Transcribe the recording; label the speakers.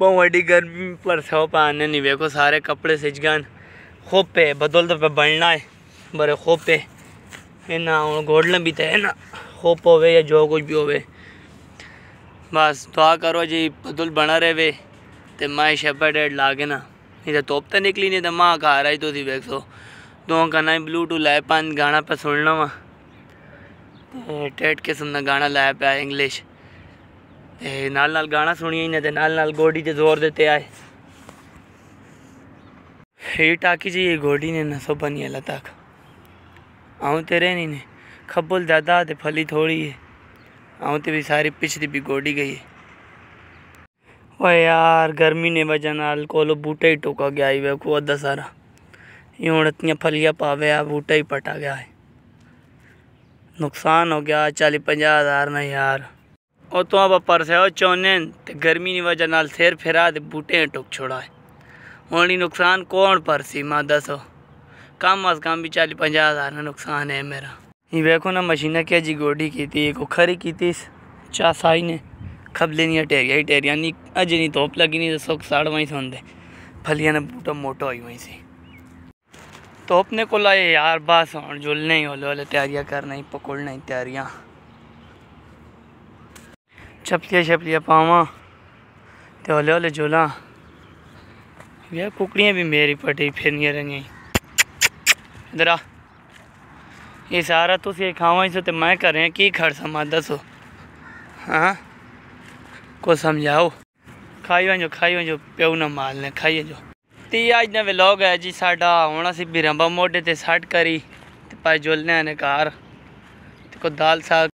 Speaker 1: બહુ વડી ગરમી પર છો नहीं वेखो सारे कपड़े सिज गए खोपे बदौलत पे बनना है बड़े खोपे है ना हूँ गोडन भी थे है ना खोप होवे या जो कुछ भी होवे बस दुआ करो जी बदल बना रहे तो मैं शपर डेट लागे ना नहीं तो तोप तो निकली नहीं तो माँ घर आई तो थी सो दो कहना ब्लूटूथ लाए पान गाना पे सुनना वहाँ टेट किस्म का गाना लाया पाया इंग्लिश ਤੇ ਨਾਲ ਨਾਲ ਗਾਣਾ ਸੁਣੀਏ ਇਹਨੇ ਤੇ ਨਾਲ ਨਾਲ ਗੋਡੀ ਤੇ ਜ਼ੋਰ ਦਿੱਤੇ ਆਏ हे टाकी जी ये घोड़ी ने न सोबनी अल्लाह तक आऊँ ते रहनी ने खबल ज़्यादा ते फली थोड़ी है आऊँ ते भी सारी पिछली भी गोडी गई है वह यार गर्मी ने वजह नाल कोलो बूटा ही टोका गया ही को अद्धा सारा ये हूँ इतनी फलियाँ पावे आ बूटा ही पटा गया है नुकसान हो गया चाली पंजा हज़ार ना यार ਉਤੋਂ ਆਪਾਂ ਪਰਸਿਆ ਚੋਨੇ गर्मी की वजह ਵਜ੍ਹਾ ਨਾਲ ਸਿਰ ਫਿਰਾ ਦੇ ਬੂਟੇ ਟੁੱਕ ਛੋੜਾ ਹੁਣ ਹੀ ਨੁਕਸਾਨ ਕੌਣ ਪਰਸੀ कम अज कम भी चाली पंजा हज़ार का नुकसान है मेरा ये वेखो ना मशीना क्या जी गोडी की थी एक उखरी की थी चा ने खबले नहीं टेरिया ही टेरिया नहीं अज नहीं धोप लगी नहीं सुख साड़ वहीं सोंदे फलिया ने बूटा मोटा हुई वहीं से धोप ने को यार बस हूँ जुलने ही होले होले तैयारियाँ करना ही पकड़ना ही तैयारियां चपलिया छपलिया पाव तो हौले हौले झूला यार कुकड़ियाँ भी मेरी पटी फिरनिया रंग इधर ये सारा तुम तो खाव ही सो तो मैं कर रहा की खड़ समा दसो हाँ को समझाओ खाई वजो खाई वजो प्यो ना माल ने खाई वजो ती अज नवे लोग है जी साडा होना सी बिरंबा मोडे ते सट करी ते पाए जोलने ने घर ते को दाल साग